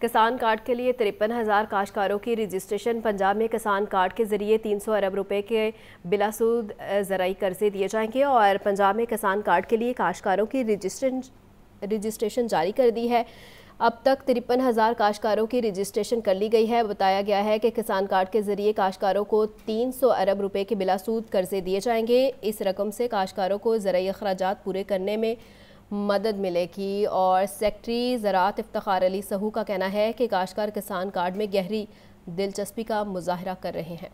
किसान कार्ड के लिए तिरपन हज़ार काश्तकारों की रजिस्ट्रेशन पंजाब में किसान कार्ड के जरिए तीन सौ अरब रुपए के बिलासूद जराई कर्जे दिए जाएंगे और पंजाब में किसान कार्ड के लिए काश्तकारों की रजिस्ट्रेशन रजिस्ट्रेशन जारी कर दी है अब तक तिरपन हज़ार काश्तकारों की रजिस्ट्रेशन कर ली गई है बताया गया है कि किसान कार्ड के जरिए काश्तकारों को 300 अरब रुपए के बिलासूद कर्जे दिए जाएंगे इस रकम से काश्तकारों को ज़रूरी अखराज पूरे करने में मदद मिलेगी और सेक्रेटरी ज़रात इफ्तार अली सहू का कहना है कि काशकार किसान कार्ड में गहरी दिलचस्पी का मुजाहरा कर रहे हैं